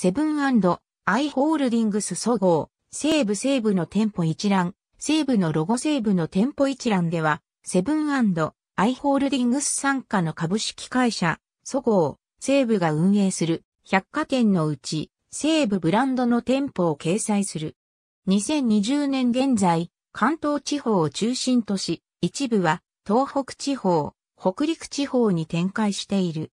セブンアイ・ホールディングス総合、西部西部の店舗一覧、西部のロゴ西部の店舗一覧では、セブンアイ・ホールディングス傘下の株式会社、総合、西部が運営する百貨店のうち、西部ブランドの店舗を掲載する。2020年現在、関東地方を中心とし、一部は東北地方、北陸地方に展開している。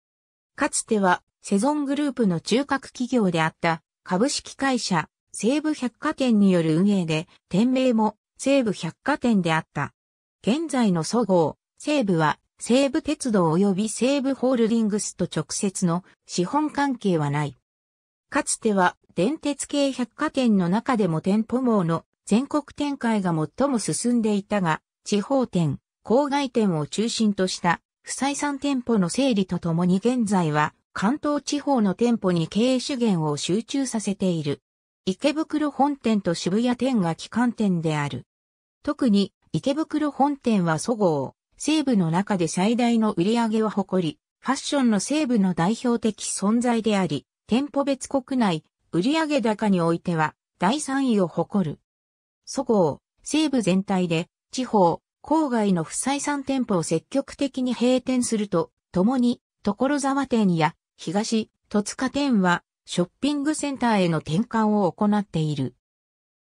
かつてはセゾングループの中核企業であった株式会社西武百貨店による運営で、店名も西武百貨店であった。現在の総合、西武は西武鉄道及び西武ホールディングスと直接の資本関係はない。かつては電鉄系百貨店の中でも店舗網の全国展開が最も進んでいたが、地方店、郊外店を中心とした不採算店舗の整理とともに現在は関東地方の店舗に経営資源を集中させている。池袋本店と渋谷店が基幹店である。特に池袋本店は祖ご西部の中で最大の売り上げを誇り、ファッションの西部の代表的存在であり、店舗別国内、売上高においては第3位を誇る。祖ご西部全体で地方、郊外の不採算店舗を積極的に閉店すると、共に所沢店や東、戸塚店は、ショッピングセンターへの転換を行っている。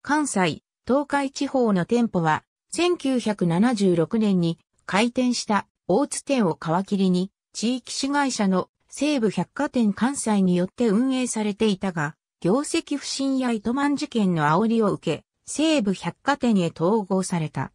関西、東海地方の店舗は、1976年に開店した大津店を皮切りに、地域市会社の西部百貨店関西によって運営されていたが、業績不振や糸満事件の煽りを受け、西部百貨店へ統合された。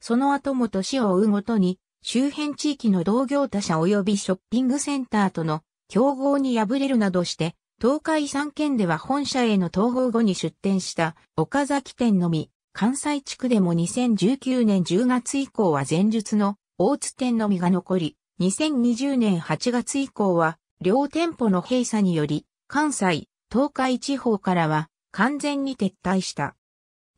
その後も年を追うごとに、周辺地域の同業他社及びショッピングセンターとの競合に敗れるなどして、東海3県では本社への統合後に出店した岡崎店のみ、関西地区でも2019年10月以降は前述の大津店のみが残り、2020年8月以降は両店舗の閉鎖により、関西、東海地方からは完全に撤退した。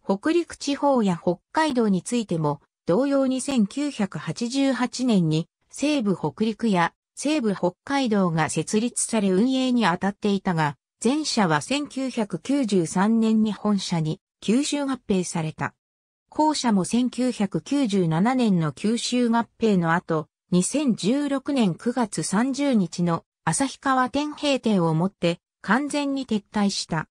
北陸地方や北海道についても、同様に1988年に西部北陸や西部北海道が設立され運営に当たっていたが、前者は1993年に本社に九州合併された。後者も1997年の九州合併の後、2016年9月30日の旭川天平店をもって完全に撤退した。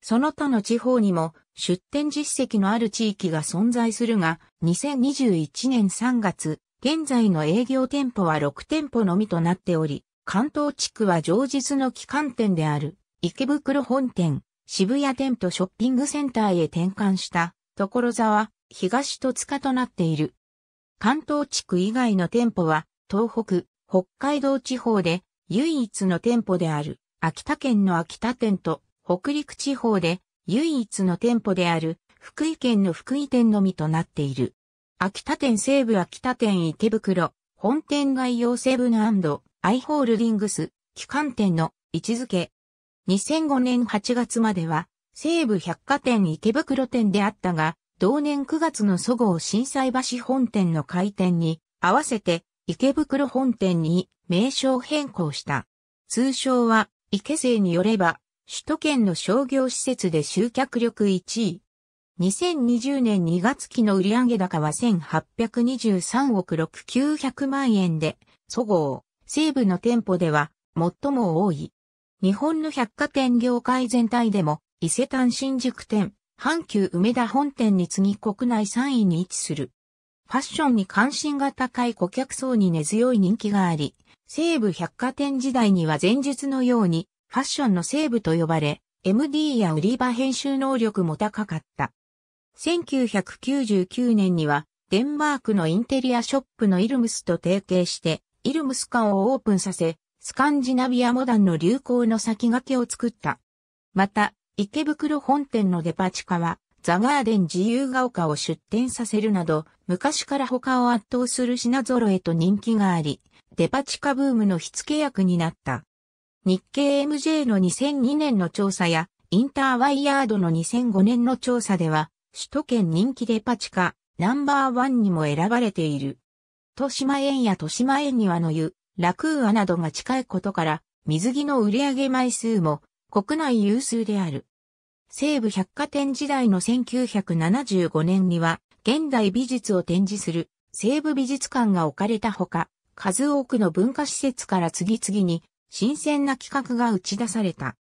その他の地方にも出店実績のある地域が存在するが、2021年3月、現在の営業店舗は6店舗のみとなっており、関東地区は常日の旗艦店である池袋本店、渋谷店とショッピングセンターへ転換した所沢、東戸塚となっている。関東地区以外の店舗は東北、北海道地方で唯一の店舗である秋田県の秋田店と北陸地方で唯一の店舗である福井県の福井店のみとなっている。秋田店西部秋田店池袋、本店概要セブンアイホールディングス、機関店の位置づけ。2005年8月までは、西武百貨店池袋店であったが、同年9月の祖号震災橋本店の開店に、合わせて池袋本店に名称変更した。通称は、池勢によれば、首都圏の商業施設で集客力1位、2020年2月期の売上高は1823億6900万円で、そごう、西部の店舗では最も多い。日本の百貨店業界全体でも、伊勢丹新宿店、阪急梅田本店に次ぎ国内3位に位置する。ファッションに関心が高い顧客層に根強い人気があり、西武百貨店時代には前述のように、ファッションの西部と呼ばれ、MD や売り場編集能力も高かった。1999年には、デンマークのインテリアショップのイルムスと提携して、イルムス館をオープンさせ、スカンジナビアモダンの流行の先駆けを作った。また、池袋本店のデパ地下は、ザガーデン自由が丘を出店させるなど、昔から他を圧倒する品揃えと人気があり、デパ地下ブームの火付け役になった。日経 MJ の2002年の調査や、インターワイヤードの2005年の調査では、首都圏人気デパ地下、ナンバーワンにも選ばれている。豊島園や豊島園庭の湯、楽屋などが近いことから、水着の売上枚数も国内有数である。西武百貨店時代の1975年には、現代美術を展示する西武美術館が置かれたほか、数多くの文化施設から次々に新鮮な企画が打ち出された。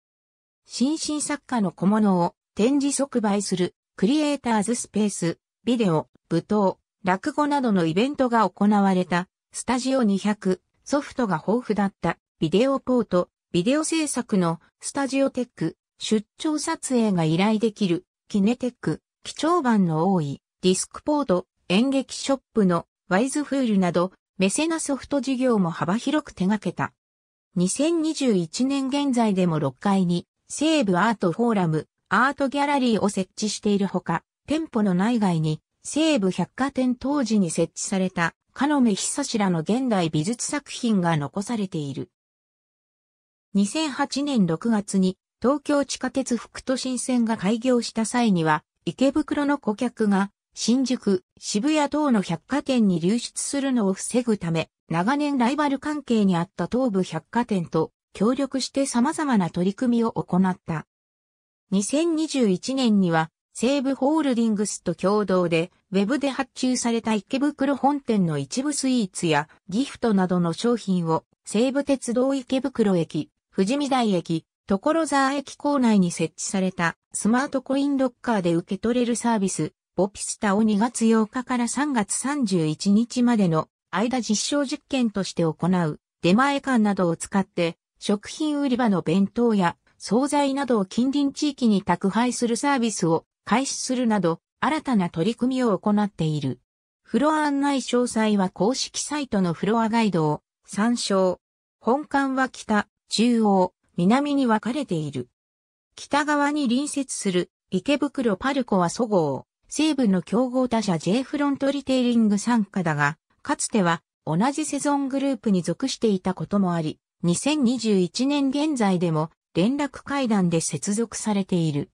新進作家の小物を展示即売するクリエイターズスペース、ビデオ、舞踏、落語などのイベントが行われた、スタジオ200、ソフトが豊富だった、ビデオポート、ビデオ制作の、スタジオテック、出張撮影が依頼できる、キネテック、基調版の多い、ディスクポート、演劇ショップの、ワイズフールなど、メセナソフト事業も幅広く手掛けた。2021年現在でも6階に、西部アートフォーラム、アートギャラリーを設置しているほか、店舗の内外に西武百貨店当時に設置された、のめひ久志らの現代美術作品が残されている。2008年6月に東京地下鉄副都心線が開業した際には、池袋の顧客が新宿、渋谷等の百貨店に流出するのを防ぐため、長年ライバル関係にあった東武百貨店と協力して様々な取り組みを行った。2021年には西武ホールディングスと共同で、ウェブで発注された池袋本店の一部スイーツやギフトなどの商品を西武鉄道池袋駅、富士見台駅、所沢駅構内に設置されたスマートコインロッカーで受け取れるサービス、ボピスタを2月8日から3月31日までの間実証実験として行う出前館などを使って食品売り場の弁当や惣菜などを近隣地域に宅配するサービスを開始するなど、新たな取り組みを行っている。フロア案内詳細は公式サイトのフロアガイドを参照。本館は北、中央、南に分かれている。北側に隣接する池袋パルコはそごう、西部の競合他社 J フロントリテイリング参加だが、かつては同じセゾングループに属していたこともあり、2021年現在でも連絡階段で接続されている。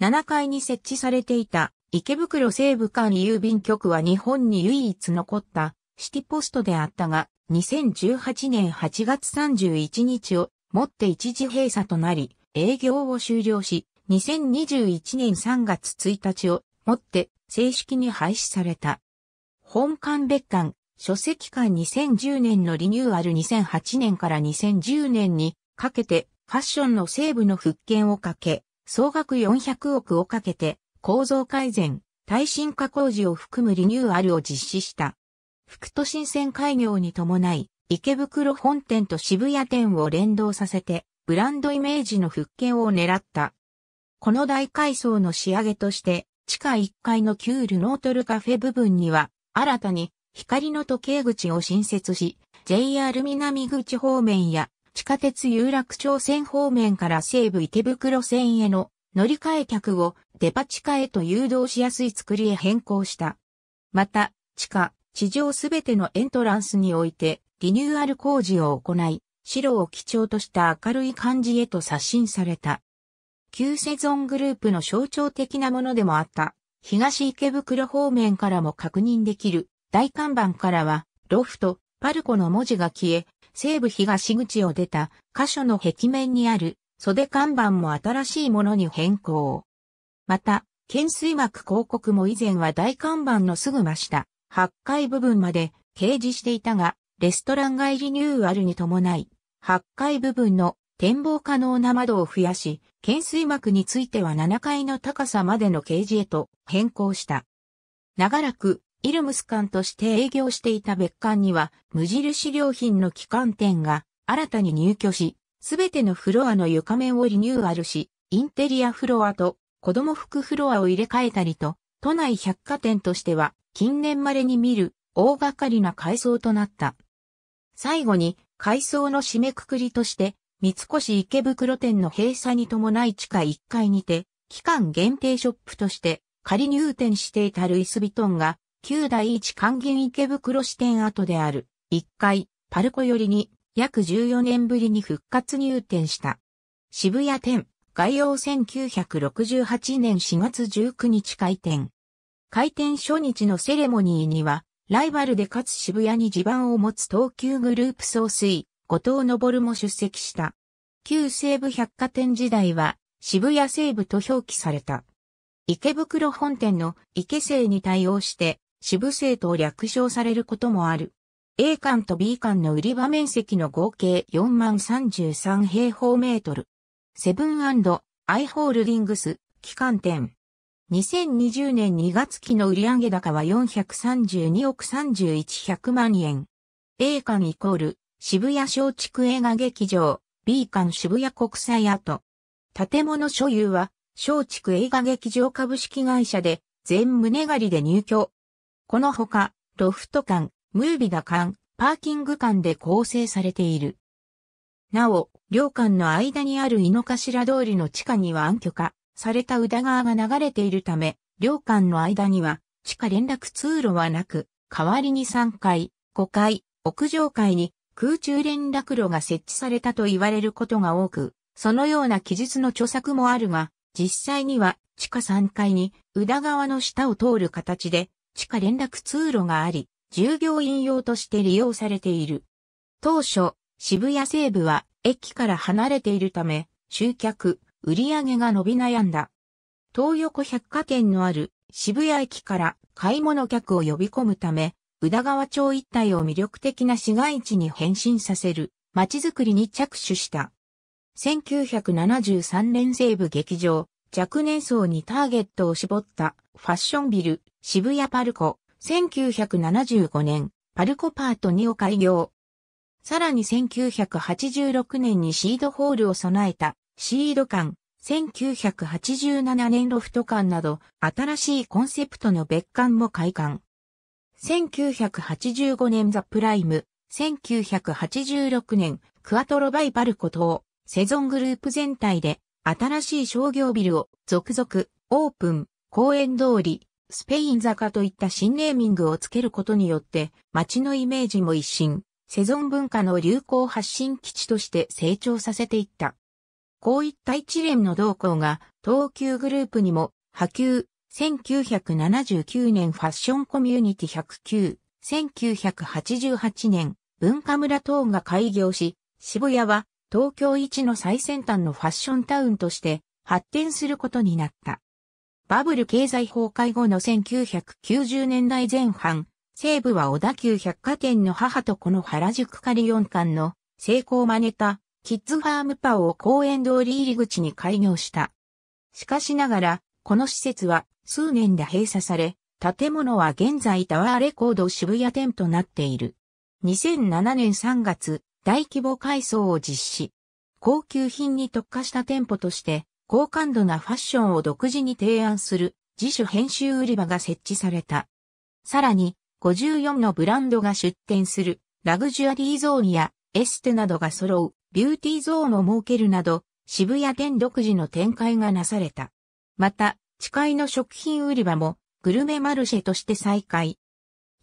7階に設置されていた池袋西部間郵便局は日本に唯一残ったシティポストであったが、2018年8月31日をもって一時閉鎖となり、営業を終了し、2021年3月1日をもって正式に廃止された。本館別館、書籍館2010年のリニューアル2008年から2010年にかけてファッションの西部の復権をかけ、総額400億をかけて、構造改善、耐震化工事を含むリニューアルを実施した。副都心線開業に伴い、池袋本店と渋谷店を連動させて、ブランドイメージの復権を狙った。この大改装の仕上げとして、地下1階の旧ルノートルカフェ部分には、新たに光の時計口を新設し、JR 南口方面や地下鉄有楽町線方面から西武池袋線への乗り換え客をデパ地下へと誘導しやすい作りへ変更した。また、地下、地上すべてのエントランスにおいてリニューアル工事を行い、白を基調とした明るい感じへと刷新された。旧セゾングループの象徴的なものでもあった、東池袋方面からも確認できる大看板からは、ロフト、パルコの文字が消え、西部東口を出た箇所の壁面にある袖看板も新しいものに変更。また、懸垂幕広告も以前は大看板のすぐ真下、8階部分まで掲示していたが、レストラン街リニューアルに伴い、8階部分の展望可能な窓を増やし、懸垂幕については7階の高さまでの掲示へと変更した。長らくイルムス館として営業していた別館には無印良品の機関店が新たに入居し、すべてのフロアの床面をリニューアルし、インテリアフロアと子供服フロアを入れ替えたりと、都内百貨店としては近年稀に見る大掛かりな改装となった。最後に改装の締めくくりとして、三越池袋店の閉鎖に伴い地下1階にて、期間限定ショップとして仮入店していたルイス・ビトンが旧第一還元池袋支店跡である、1階、パルコ寄りに、約14年ぶりに復活入店した。渋谷店、概要1968年4月19日開店。開店初日のセレモニーには、ライバルでかつ渋谷に地盤を持つ東急グループ総帥、後藤昇も出席した。旧西部百貨店時代は、渋谷西部と表記された。池袋本店の池勢に対応して、支部制と略称されることもある。A 館と B 館の売り場面積の合計4万33平方メートル。セブンアイホールディングス、期間店。2020年2月期の売上高は432億31100万円。A 館イコール渋谷松竹映画劇場、B 館渋谷国際アート。建物所有は松竹映画劇場株式会社で全棟借りで入居、このほか、ロフト館、ムービダ館、パーキング館で構成されている。なお、両館の間にある井の頭通りの地下には暗渠化された宇田川が流れているため、両館の間には地下連絡通路はなく、代わりに3階、5階、屋上階に空中連絡路が設置されたと言われることが多く、そのような記述の著作もあるが、実際には地下3階に宇田川の下を通る形で地下連絡通路があり、従業員用として利用されている。当初、渋谷西部は駅から離れているため、集客、売り上げが伸び悩んだ。東横百貨店のある渋谷駅から買い物客を呼び込むため、宇田川町一帯を魅力的な市街地に変身させる街づくりに着手した。1973年西部劇場、若年層にターゲットを絞ったファッションビル、渋谷パルコ、1975年、パルコパート2を開業。さらに1986年にシードホールを備えた、シード館、1987年ロフト館など、新しいコンセプトの別館も開館。1985年ザ・プライム、1986年、クアトロバイパルコ等、セゾングループ全体で、新しい商業ビルを続々、オープン、公園通り、スペイン坂といった新ネーミングをつけることによって、街のイメージも一新、セゾン文化の流行発信基地として成長させていった。こういった一連の動向が、東急グループにも波及、1979年ファッションコミュニティ109、1988年、文化村等が開業し、渋谷は東京一の最先端のファッションタウンとして発展することになった。バブル経済崩壊後の1990年代前半、西部は小田急百貨店の母とこの原宿カリオン館の成功を真似たキッズファームパオを公園通り入り口に開業した。しかしながら、この施設は数年で閉鎖され、建物は現在タワーレコード渋谷店となっている。2007年3月、大規模改装を実施。高級品に特化した店舗として、高感度なファッションを独自に提案する自主編集売り場が設置された。さらに、54のブランドが出店するラグジュアリーゾーンやエステなどが揃うビューティーゾーンを設けるなど渋谷店独自の展開がなされた。また、地下の食品売り場もグルメマルシェとして再開。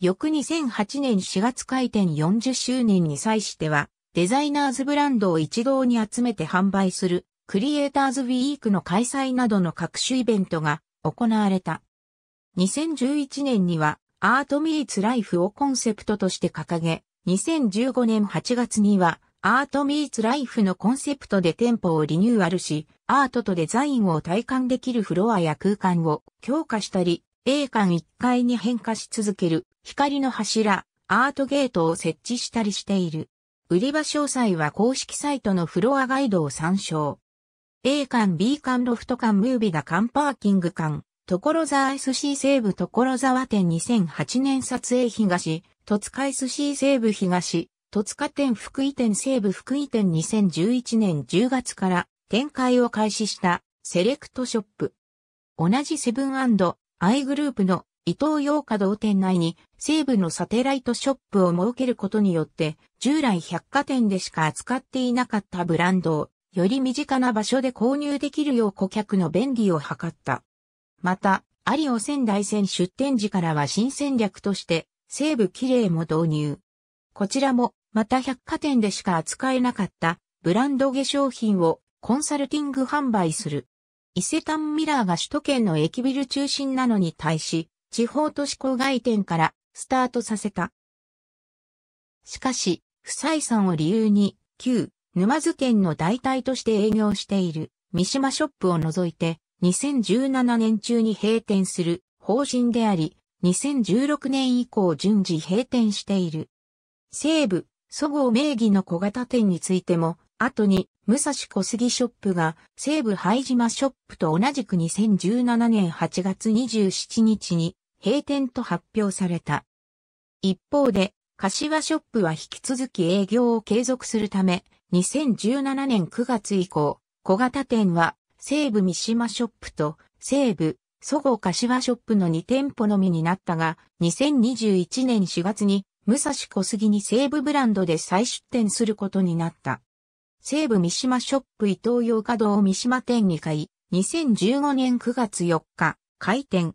翌2008年4月開店40周年に際しては、デザイナーズブランドを一堂に集めて販売するクリエイターズウィークの開催などの各種イベントが行われた。2011年にはアートミーツライフをコンセプトとして掲げ、2015年8月にはアートミーツライフのコンセプトで店舗をリニューアルし、アートとデザインを体感できるフロアや空間を強化したり、A 館1階に変化し続ける光の柱、アートゲートを設置したりしている。売り場詳細は公式サイトのフロアガイドを参照。A 館 B 館ロフト館ムービダ館パーキング館、所沢 SC 西部所沢店2008年撮影東、戸塚 SC 西部東、戸塚店福井店西部福井店2011年10月から展開を開始したセレクトショップ。同じセブンアイグループの伊東洋華堂店内に西部のサテライトショップを設けることによって従来百貨店でしか扱っていなかったブランドをより身近な場所で購入できるよう顧客の便利を図った。また、アリオ仙台線出店時からは新戦略として、西部綺麗も導入。こちらも、また百貨店でしか扱えなかったブランド化粧品をコンサルティング販売する。伊勢丹ミラーが首都圏の駅ビル中心なのに対し、地方都市郊外店からスタートさせた。しかし、不採算を理由に、旧沼津県の代替として営業している三島ショップを除いて2017年中に閉店する方針であり、2016年以降順次閉店している。西部、そごう名義の小型店についても、後に武蔵小杉ショップが西部灰島ショップと同じく2017年8月27日に閉店と発表された。一方で、柏ショップは引き続き営業を継続するため、2017年9月以降、小型店は西武三島ショップと西武、祖後柏ショップの2店舗のみになったが、2021年4月に武蔵小杉に西武ブランドで再出店することになった。西武三島ショップ伊東洋華堂三島店に買い、2015年9月4日、開店。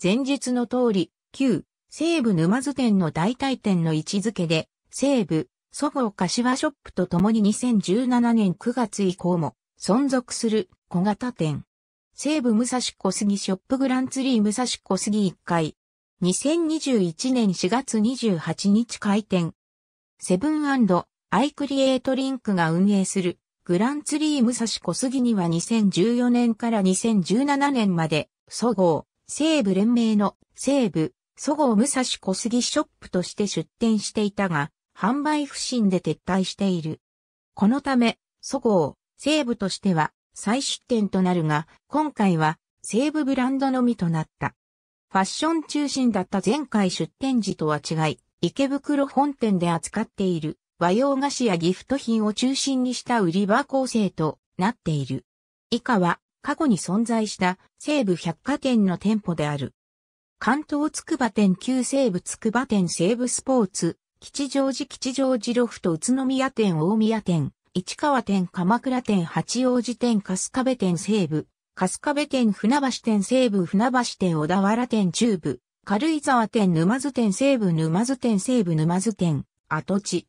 前述の通り、旧西武沼津店の代替店の位置づけで、西武、そごう柏ショップとともに2017年9月以降も存続する小型店。西武武蔵小杉ショップグランツリー武蔵小杉1階。2021年4月28日開店。セブンアイクリエイトリンクが運営するグランツリー武蔵小杉には2014年から2017年まで、そごう、西武連盟の西武、そごう武蔵小杉ショップとして出店していたが、販売不振で撤退している。このため、そごう、西武としては再出店となるが、今回は西武ブランドのみとなった。ファッション中心だった前回出店時とは違い、池袋本店で扱っている和洋菓子やギフト品を中心にした売り場構成となっている。以下は過去に存在した西武百貨店の店舗である。関東筑波店旧西武筑波店西武スポーツ吉祥寺吉祥寺ロフト宇都宮店大宮店、市川店鎌倉店八王子店春日部店西部、春日部店船橋店西部船橋店小田原店中部、軽井沢店沼津店西部沼津店西部沼津店、跡地。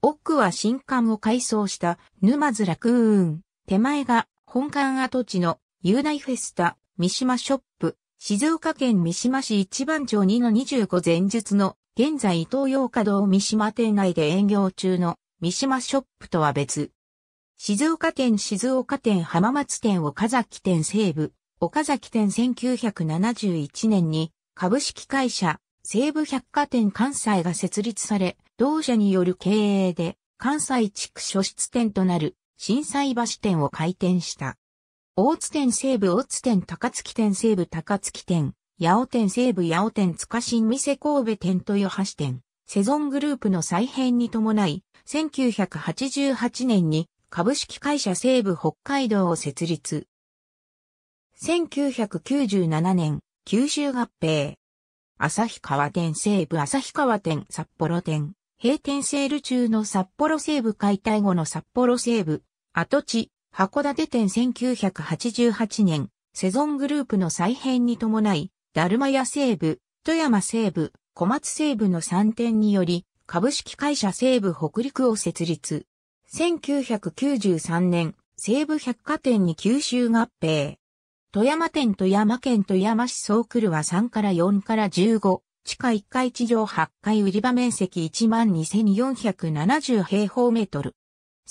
奥は新館を改装した沼津楽運、手前が本館跡地の雄大フェスタ、三島ショップ、静岡県三島市一番町2の25前述の現在東洋華堂三島店内で営業中の三島ショップとは別。静岡店静岡店浜松店岡崎店西部、岡崎店1971年に株式会社西部百貨店関西が設立され、同社による経営で関西地区初出店となる震災橋店を開店した。大津店西部大津店高槻店西部高槻店八尾店西部八尾店塚新店神戸店豊橋店、セゾングループの再編に伴い、1988年に株式会社西部北海道を設立。1997年、九州合併。旭川店西部旭川店札幌店、閉店セール中の札幌西部解体後の札幌西部、跡地、函館店1988年、セゾングループの再編に伴い、ダルマヤ西部、富山西部、小松西部の3点により、株式会社西部北陸を設立。1993年、西部百貨店に九州合併。富山店富山県富山市総区るは3から4から15、地下1階地上8階売り場面積12,470平方メートル。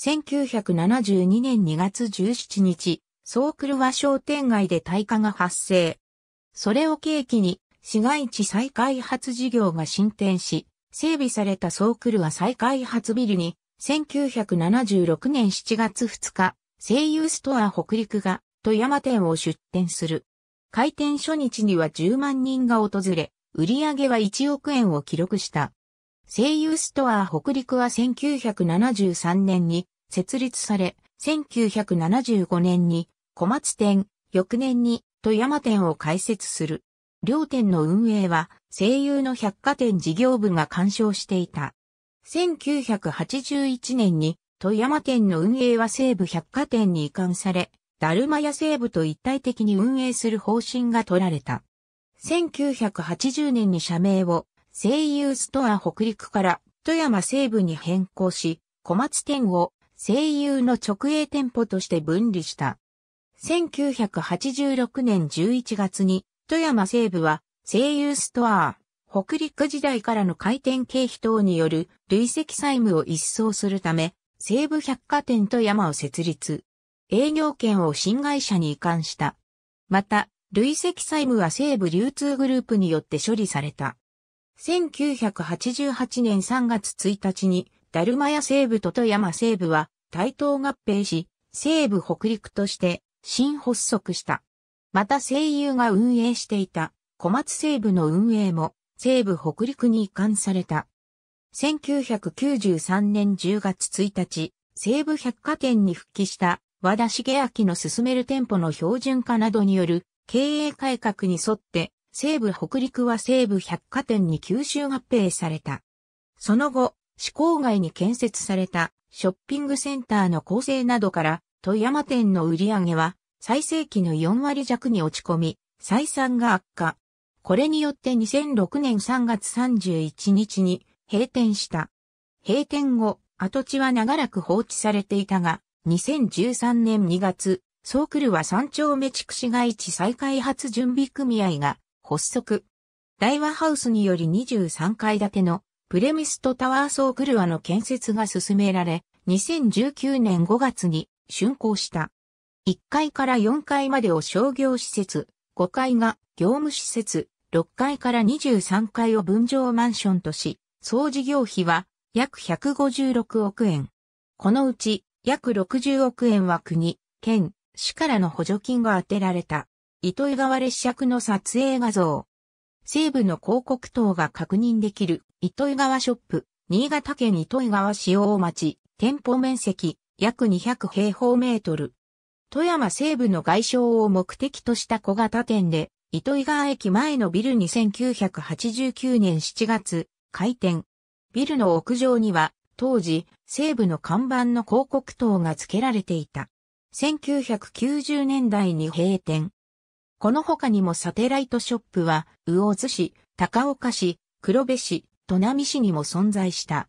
1972年2月17日、総クルは商店街で大火が発生。それを契機に、市街地再開発事業が進展し、整備されたソークルは再開発ビルに、1976年7月2日、声優ストア北陸が富山店を出店する。開店初日には10万人が訪れ、売上は1億円を記録した。声優ストア北陸は1973年に設立され、1975年に小松店、翌年に富山店を開設する。両店の運営は声優の百貨店事業部が干渉していた。1981年に富山店の運営は西武百貨店に移管され、ダルマや西武と一体的に運営する方針が取られた。1980年に社名を声優ストア北陸から富山西部に変更し、小松店を声優の直営店舗として分離した。1986年11月に、富山西部は、西友ストア北陸時代からの開店経費等による累積債務を一掃するため、西部百貨店富山を設立。営業権を新会社に移管した。また、累積債務は西部流通グループによって処理された。1988年3月1日に、ダルマヤ西部と富山西部は対等合併し、西部北陸として新発足した。また声優が運営していた小松西部の運営も西部北陸に移管された。1993年10月1日、西部百貨店に復帰した和田茂明の進める店舗の標準化などによる経営改革に沿って西部北陸は西部百貨店に吸収合併された。その後、市郊外に建設されたショッピングセンターの構成などから富山店の売り上げは最盛期の4割弱に落ち込み、採算が悪化。これによって2006年3月31日に閉店した。閉店後、跡地は長らく放置されていたが、2013年2月、ソークルは三丁目地区市街地再開発準備組合が発足。大和ハウスにより23階建てのプレミストタワーソークルアの建設が進められ、2019年5月に竣工した。1階から4階までを商業施設、5階が業務施設、6階から23階を分譲マンションとし、総事業費は約156億円。このうち約60億円は国、県、市からの補助金が充てられた。糸魚川列車区の撮影画像。西部の広告等が確認できる糸魚川ショップ、新潟県糸魚川市大町、店舗面積約200平方メートル。富山西部の外商を目的とした小型店で、糸井川駅前のビルに1989年7月、開店。ビルの屋上には、当時、西部の看板の広告塔が付けられていた。1990年代に閉店。この他にもサテライトショップは、魚津市、高岡市、黒部市、砺波市にも存在した。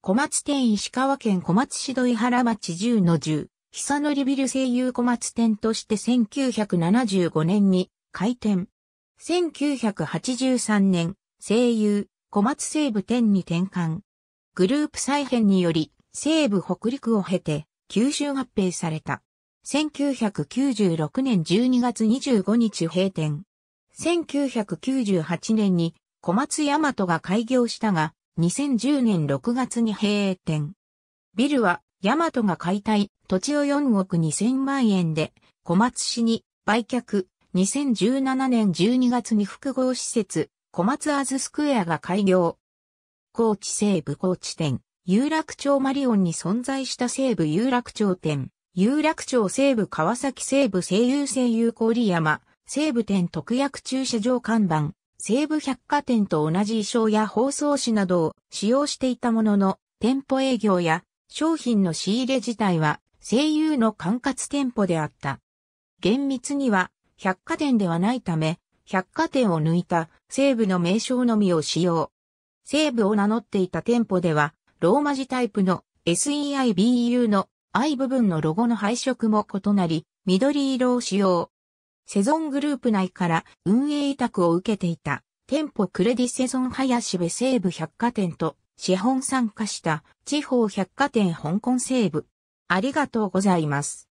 小松店石川県小松市土井原町10の10、久りビル声優小松店として1975年に開店。1983年、声優、小松西部店に転換。グループ再編により、西部北陸を経て、九州合併された。1996年12月25日閉店。1998年に小松大和が開業したが、2010年6月に閉店。ビルは、ヤマトが解体、土地を4億2000万円で、小松市に売却、2017年12月に複合施設、小松アズスクエアが開業。高知西部高知店、有楽町マリオンに存在した西部有楽町店、有楽町西部川崎西部西遊西遊郡山、西部店特約駐車場看板、西武百貨店と同じ衣装や包装紙などを使用していたものの、店舗営業や商品の仕入れ自体は声優の管轄店舗であった。厳密には百貨店ではないため、百貨店を抜いた西武の名称のみを使用。西武を名乗っていた店舗では、ローマ字タイプの SEIBU の I 部分のロゴの配色も異なり、緑色を使用。セゾングループ内から運営委託を受けていた店舗クレディセゾン林部西部百貨店と資本参加した地方百貨店香港西部。ありがとうございます。